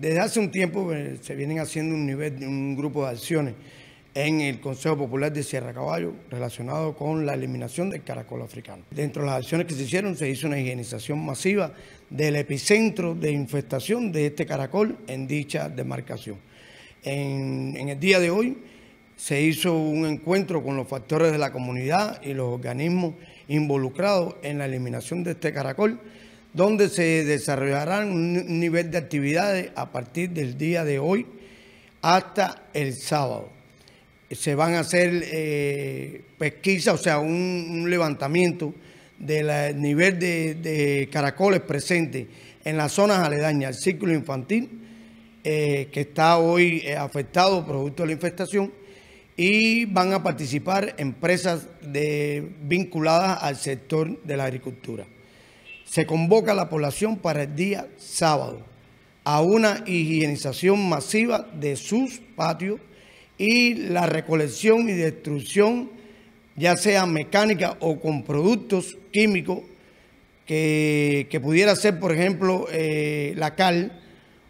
Desde hace un tiempo eh, se vienen haciendo un, nivel, un grupo de acciones en el Consejo Popular de Sierra Caballo relacionado con la eliminación del caracol africano. Dentro de las acciones que se hicieron se hizo una higienización masiva del epicentro de infestación de este caracol en dicha demarcación. en el día de hoy se hizo un encuentro con los factores de la comunidad y los organismos involucrados en la eliminación de este caracol donde se desarrollarán un nivel de actividades a partir del día de hoy hasta el sábado. Se van a hacer eh, pesquisas, o sea, un, levantamiento del nivel de, caracoles presentes en las zonas aledañas al círculo infantil, eh, que está hoy eh, afectado producto de la infestación, y van a participar empresas vinculadas al sector de la agricultura se convoca a la población para el día sábado a una higienización masiva de sus patios y la recolección y destrucción, ya sea mecánica o con productos químicos, que, pudiera ser, por ejemplo, eh, la cal,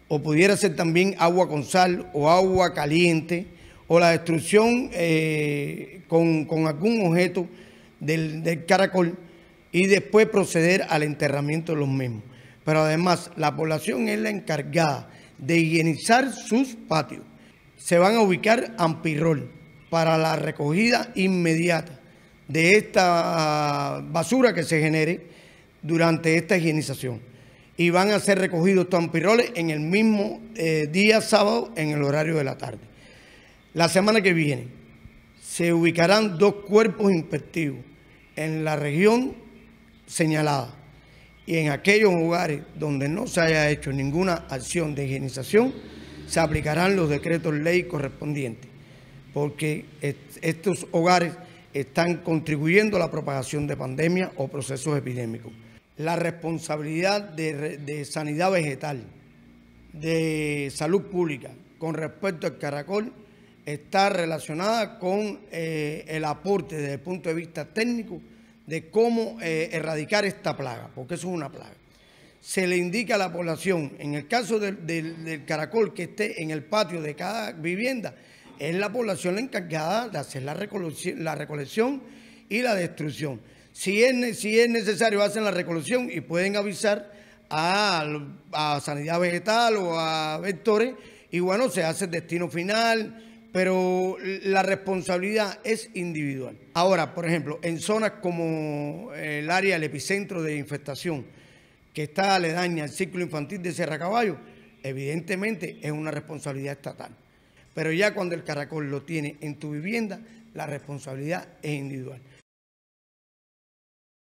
o pudiera ser también agua con sal o agua caliente, o la destrucción eh, con, algún objeto del, del caracol y después proceder al enterramiento de los mismos. Pero además, la población es la encargada de higienizar sus patios. Se van a ubicar ampirrol para la recogida inmediata de esta ah, basura que se genere durante esta higienización. Y van a ser recogidos estos ampirroles en el mismo eh, día sábado en el horario de la tarde. La semana que viene se ubicarán dos cuerpos inspectivos en la región Señalada Y en aquellos hogares donde no se haya hecho ninguna acción de higienización, se aplicarán los decretos ley correspondientes, porque estos hogares están contribuyendo a la propagación de pandemia o procesos epidémicos. La responsabilidad de, sanidad vegetal, de salud pública con respecto al caracol, está relacionada con eh, el aporte desde el punto de vista técnico de cómo eh, erradicar esta plaga, porque eso es una plaga. Se le indica a la población, en el caso del, caracol que esté en el patio de cada vivienda, es la población la encargada de hacer la recolección, la recolección y la destrucción. Si es, si es necesario, hacen la recolección y pueden avisar a, a Sanidad Vegetal o a Vectores, y bueno, se hace el destino final, pero la responsabilidad es individual. Ahora, por ejemplo, en zonas como eh, el área, del epicentro de infestación, que está aledaña al ciclo infantil de Sierra Caballo, evidentemente es una responsabilidad estatal. Pero ya cuando el caracol lo tiene en tu vivienda, la responsabilidad es individual.